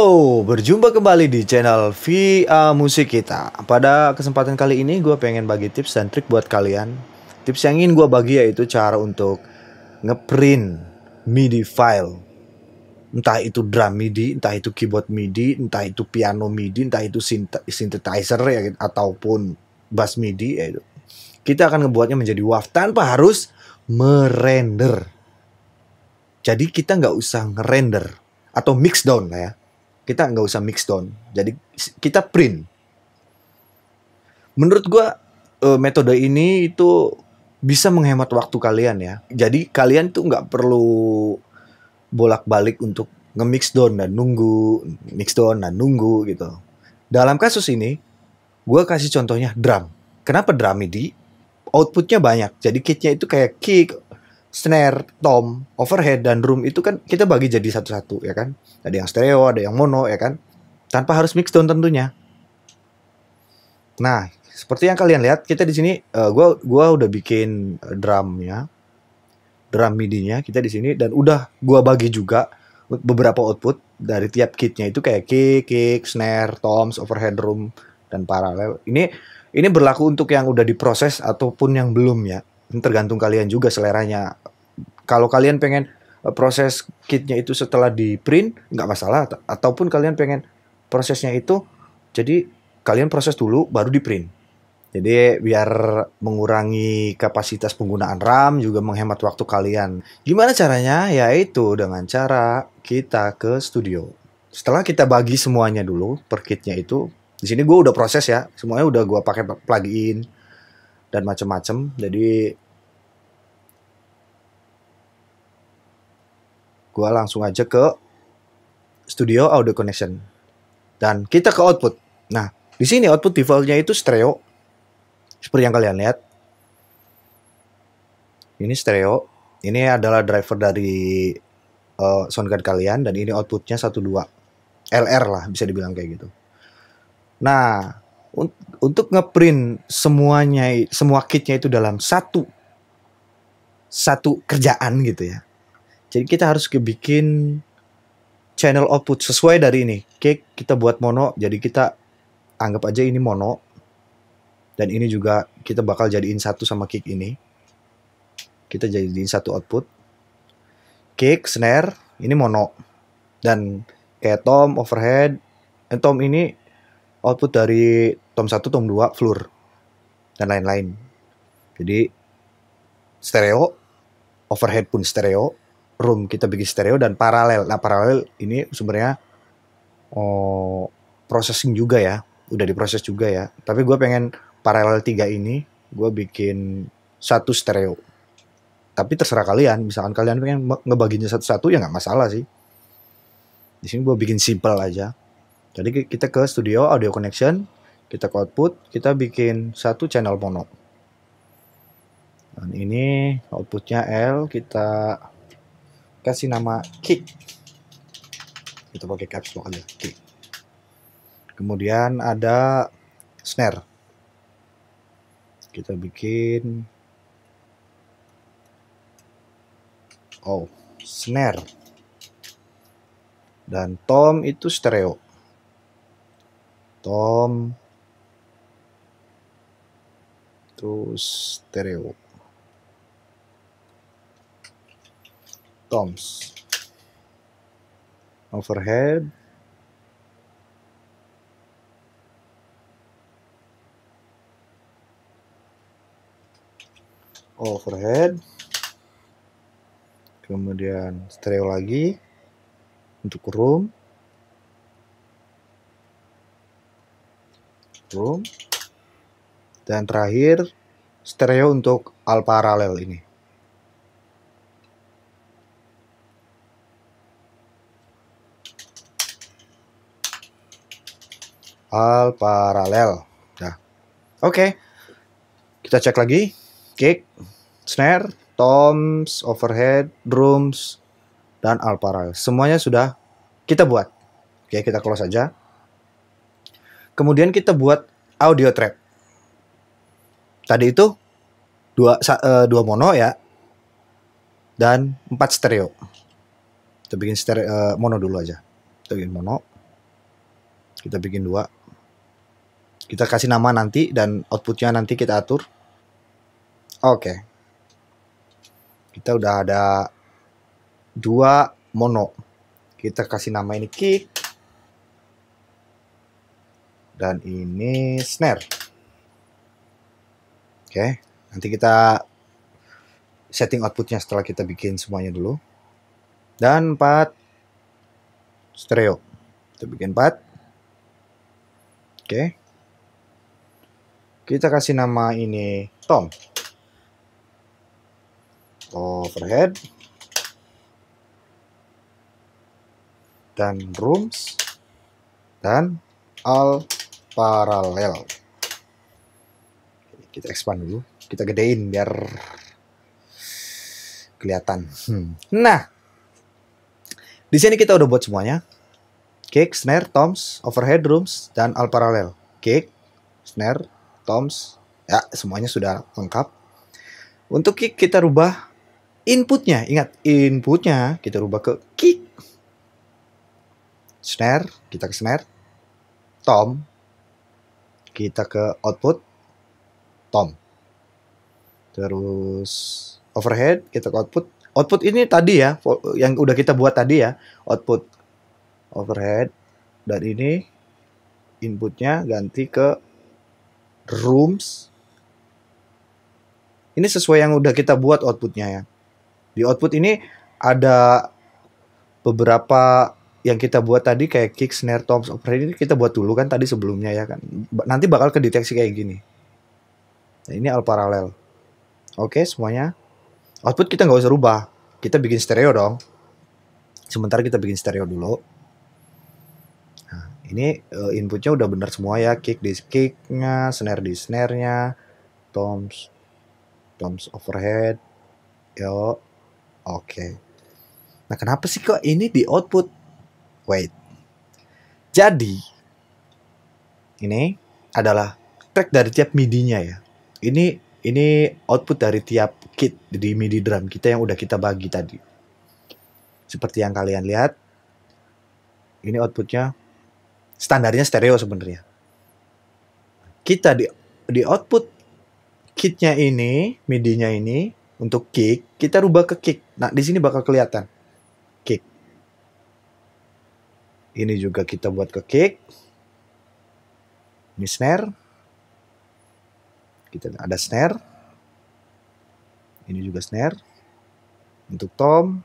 Halo, berjumpa kembali di channel VA Musik kita. Pada kesempatan kali ini gue pengen bagi tips dan trik buat kalian. Tips yang ingin gue bagi yaitu cara untuk ngeprint MIDI file. Entah itu drum MIDI, entah itu keyboard MIDI, entah itu piano MIDI, entah itu synthesizer ya ataupun bass MIDI ya itu. Kita akan ngebuatnya menjadi WAV tanpa harus merender. Jadi kita nggak usah ngerender atau mix down lah ya kita nggak usah mix down. Jadi kita print. Menurut gue eh, metode ini itu bisa menghemat waktu kalian ya. Jadi kalian tuh nggak perlu bolak-balik untuk nge-mix down dan nunggu, mix down dan nunggu gitu. Dalam kasus ini, gue kasih contohnya drum. Kenapa drum ini Outputnya banyak. Jadi kitnya itu kayak kick, snare, tom, overhead dan room itu kan kita bagi jadi satu-satu ya kan. Ada yang stereo, ada yang mono ya kan. Tanpa harus mix down tentunya. Nah, seperti yang kalian lihat kita di sini uh, gua gua udah bikin drumnya. Drum midinya kita di sini dan udah gua bagi juga beberapa output dari tiap kitnya itu kayak kick, kick, snare, toms, overhead room dan paralel. Ini ini berlaku untuk yang udah diproses ataupun yang belum ya tergantung kalian juga seleranya. Kalau kalian pengen eh, proses kitnya itu setelah di print nggak masalah ataupun kalian pengen prosesnya itu jadi kalian proses dulu baru di print jadi biar mengurangi kapasitas penggunaan RAM juga menghemat waktu kalian. Gimana caranya? Yaitu dengan cara kita ke studio. Setelah kita bagi semuanya dulu per kitnya itu, di sini gue udah proses ya, semuanya udah gue pakai plugin dan macam-macam. Jadi gue langsung aja ke studio audio connection dan kita ke output. Nah, di sini output defaultnya itu stereo seperti yang kalian lihat. Ini stereo. Ini adalah driver dari uh, eh, soundcard kalian dan ini outputnya 12 LR lah bisa dibilang kayak gitu. Nah, untuk ngeprint semuanya semua kitnya itu dalam satu satu kerjaan gitu ya. Jadi kita harus bikin channel output sesuai dari ini. Oke, kita buat mono, jadi kita anggap aja ini mono. Dan ini juga kita bakal jadiin satu sama kick ini. Kita jadiin satu output. Kick, snare, ini mono. Dan kayak tom, overhead, tom ini output dari tom 1, tom 2, floor dan lain-lain. Jadi stereo, overhead pun stereo, room kita bikin stereo dan paralel. Nah, paralel ini sebenarnya oh, processing juga ya, udah diproses juga ya. Tapi gue pengen paralel 3 ini gue bikin satu stereo. Tapi terserah kalian, misalkan kalian pengen ngebaginya satu-satu ya nggak masalah sih. Di sini gue bikin simple aja jadi kita ke studio audio connection, kita ke output, kita bikin satu channel mono. Dan ini outputnya L, kita kasih nama kick. Kita pakai caps lock aja, kick. Kemudian ada snare. Kita bikin oh, snare. Dan tom itu stereo tom terus stereo toms overhead overhead kemudian stereo lagi untuk room Room Dan terakhir stereo untuk al paralel ini. Al paralel. Nah. Oke. Okay. Kita cek lagi. Kick, snare, toms, overhead, drums, dan al paralel. Semuanya sudah kita buat. Oke, okay, kita close aja. Kemudian kita buat audio track. Tadi itu dua uh, dua mono ya dan empat stereo. Kita bikin stereo uh, eh, mono dulu aja. Kita bikin mono. Kita bikin dua. Kita kasih nama nanti dan outputnya nanti kita atur. Oke. Okay. Kita udah ada dua mono. Kita kasih nama ini kick dan ini snare. Oke, okay. nanti kita setting outputnya setelah kita bikin semuanya dulu. Dan 4 stereo. Kita bikin 4. Oke. Okay. Kita kasih nama ini Tom. Overhead. Dan rooms. Dan all paralel kita expand dulu kita gedein biar kelihatan hmm. nah di sini kita udah buat semuanya kick snare toms overhead rooms, dan all paralel kick snare toms ya semuanya sudah lengkap untuk kick kita rubah inputnya ingat inputnya kita rubah ke kick snare kita ke snare tom kita ke output tom terus overhead kita ke output output ini tadi ya yang udah kita buat tadi ya output overhead dan ini inputnya ganti ke rooms ini sesuai yang udah kita buat outputnya ya di output ini ada beberapa yang kita buat tadi kayak kick, snare, toms, operate ini kita buat dulu kan tadi sebelumnya ya kan. Nanti bakal kedeteksi kayak gini. Nah, ini al paralel. Oke semuanya. Output kita nggak usah rubah. Kita bikin stereo dong. Sementara kita bikin stereo dulu. Nah, ini uh, inputnya udah bener semua ya. Kick di kicknya, snare di snare-nya, toms, toms overhead. Yo, oke. Nah kenapa sih kok ini di output Wait. Jadi ini adalah track dari tiap midinya ya. Ini ini output dari tiap kit di MIDI drum kita yang udah kita bagi tadi. Seperti yang kalian lihat, ini outputnya standarnya stereo sebenarnya. Kita di di output kitnya ini, midinya ini untuk kick, kita rubah ke kick. Nah, di sini bakal kelihatan. Ini juga kita buat ke cake. Ini snare. Kita ada snare. Ini juga snare. Untuk tom.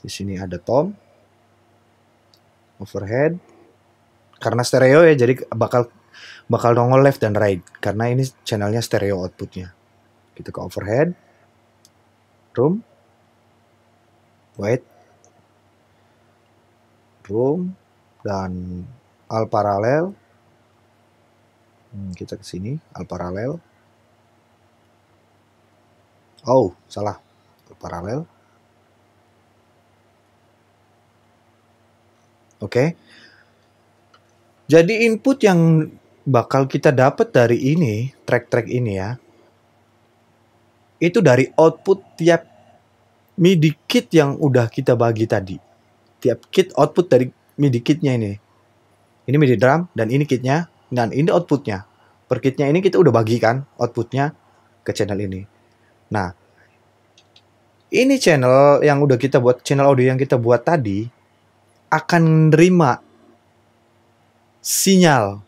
Di sini ada tom. Overhead. Karena stereo ya jadi bakal bakal nongol left dan right karena ini channelnya stereo outputnya. Kita ke overhead. Room. White room dan al paralel hmm, kita ke sini al paralel oh salah al paralel oke okay. jadi input yang bakal kita dapat dari ini track-track ini ya itu dari output tiap MIDI kit yang udah kita bagi tadi tiap kit output dari MIDI kitnya ini. Ini MIDI drum dan ini kitnya dan ini outputnya. Per kitnya ini kita udah bagikan outputnya ke channel ini. Nah, ini channel yang udah kita buat channel audio yang kita buat tadi akan menerima sinyal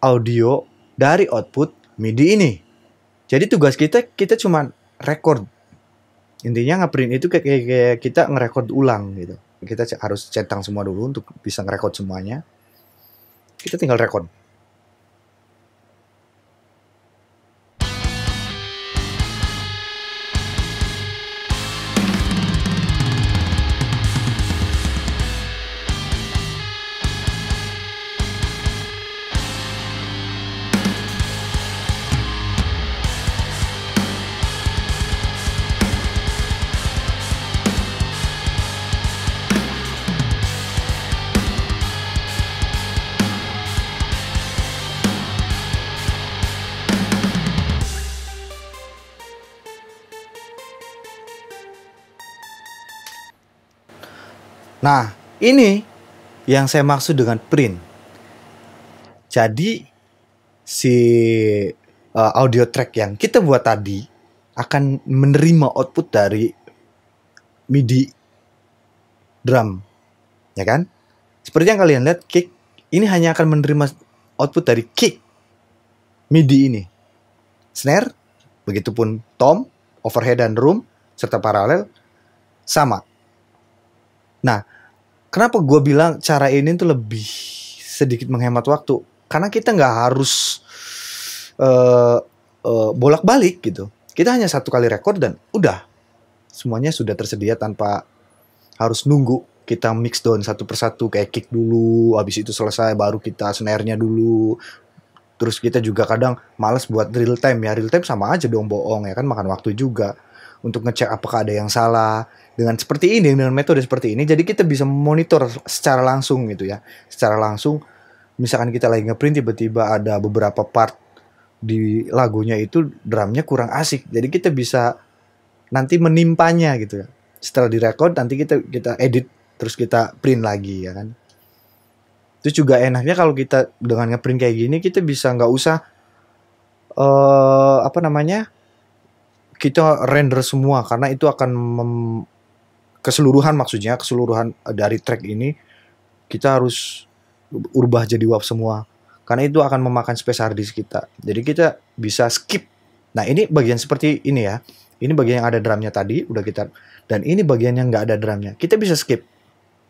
audio dari output MIDI ini. Jadi tugas kita kita cuma record. Intinya ngeprint itu kayak, kayak, kayak kita ngerekord ulang gitu kita harus centang semua dulu untuk bisa ngerekod semuanya kita tinggal rekod Nah, ini yang saya maksud dengan print. Jadi si uh, audio track yang kita buat tadi akan menerima output dari MIDI drum. Ya kan? Seperti yang kalian lihat kick ini hanya akan menerima output dari kick MIDI ini. Snare, begitupun tom, overhead dan room serta paralel sama Nah, kenapa gue bilang cara ini tuh lebih sedikit menghemat waktu? Karena kita nggak harus uh, uh, bolak-balik gitu. Kita hanya satu kali record dan udah semuanya sudah tersedia tanpa harus nunggu kita mix down satu persatu kayak kick dulu, habis itu selesai baru kita snare-nya dulu. Terus kita juga kadang males buat real time ya, real time sama aja dong bohong ya kan makan waktu juga untuk ngecek apakah ada yang salah dengan seperti ini dengan metode seperti ini jadi kita bisa monitor secara langsung gitu ya secara langsung misalkan kita lagi ngeprint tiba-tiba ada beberapa part di lagunya itu drumnya kurang asik jadi kita bisa nanti menimpanya gitu ya setelah direkod nanti kita kita edit terus kita print lagi ya kan itu juga enaknya kalau kita dengan ngeprint kayak gini kita bisa nggak usah uh, apa namanya kita render semua karena itu akan mem keseluruhan maksudnya keseluruhan eh, dari track ini kita harus ubah jadi WAV semua karena itu akan memakan space hard disk kita. Jadi kita bisa skip. Nah ini bagian seperti ini ya. Ini bagian yang ada drumnya tadi udah kita dan ini bagian yang nggak ada drumnya. Kita bisa skip.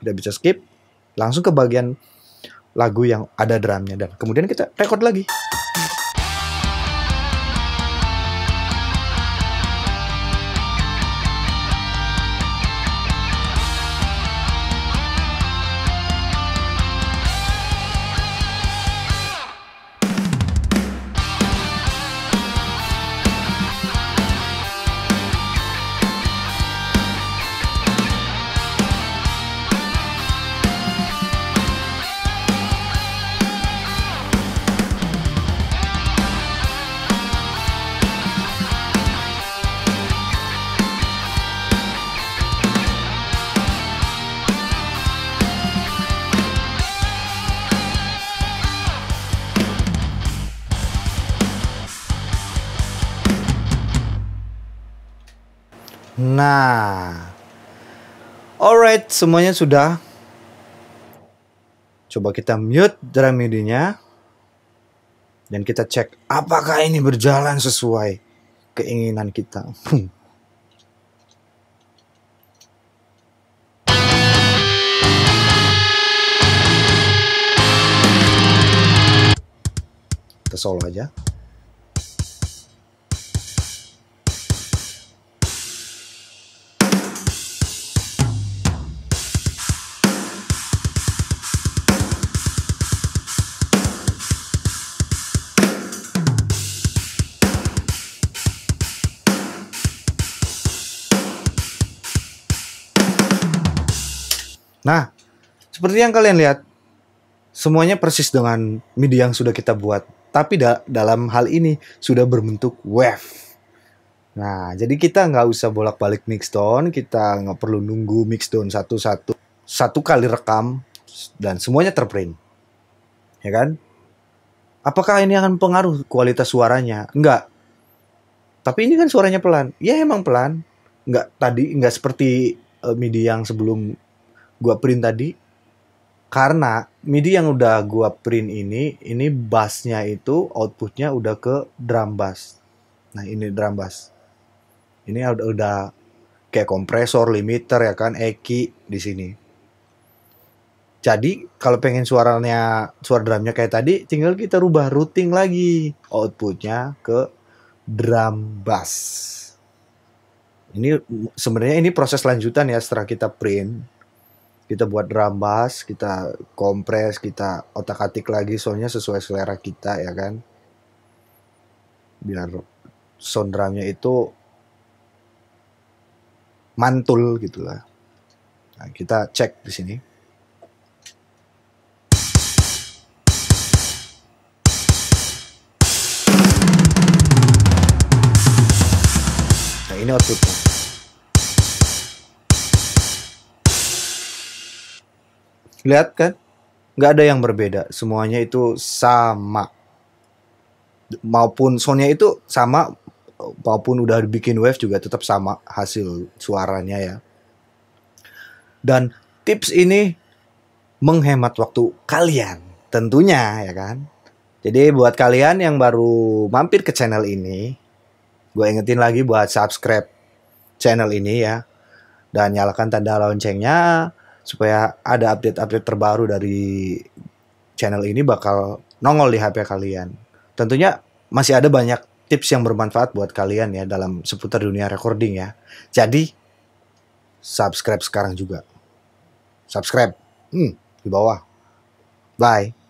Kita bisa skip langsung ke bagian lagu yang ada drumnya dan kemudian kita record lagi. Nah, alright semuanya sudah. Coba kita mute drum midinya dan kita cek apakah ini berjalan sesuai keinginan kita. Hmm. kita solo aja. Nah, seperti yang kalian lihat, semuanya persis dengan MIDI yang sudah kita buat. Tapi da dalam hal ini sudah berbentuk wave. Nah, jadi kita nggak usah bolak-balik mixdown, kita nggak perlu nunggu mixdown satu-satu, satu kali rekam, dan semuanya terprint. Ya kan? Apakah ini akan pengaruh kualitas suaranya? Enggak. Tapi ini kan suaranya pelan. Ya emang pelan. Enggak tadi, enggak seperti uh, eh, MIDI yang sebelum gua print tadi karena MIDI yang udah gua print ini ini bassnya itu outputnya udah ke drum bass nah ini drum bass ini udah, udah kayak kompresor limiter ya kan eki di sini jadi kalau pengen suaranya suara drumnya kayak tadi tinggal kita rubah routing lagi outputnya ke drum bass ini sebenarnya ini proses lanjutan ya setelah kita print kita buat drum bass, kita kompres, kita otak-atik lagi soalnya sesuai selera kita ya kan. Biar sound drumnya itu mantul gitulah. Nah, kita cek di sini. Nah, ini outputnya. Lihat kan? Nggak ada yang berbeda. Semuanya itu sama. Maupun Sonya itu sama. Maupun udah bikin wave juga tetap sama hasil suaranya ya. Dan tips ini menghemat waktu kalian. Tentunya ya kan. Jadi buat kalian yang baru mampir ke channel ini. Gue ingetin lagi buat subscribe channel ini ya. Dan nyalakan tanda loncengnya supaya ada update-update terbaru dari channel ini bakal nongol di HP kalian. Tentunya masih ada banyak tips yang bermanfaat buat kalian ya dalam seputar dunia recording ya. Jadi subscribe sekarang juga. Subscribe. Hmm, di bawah. Bye.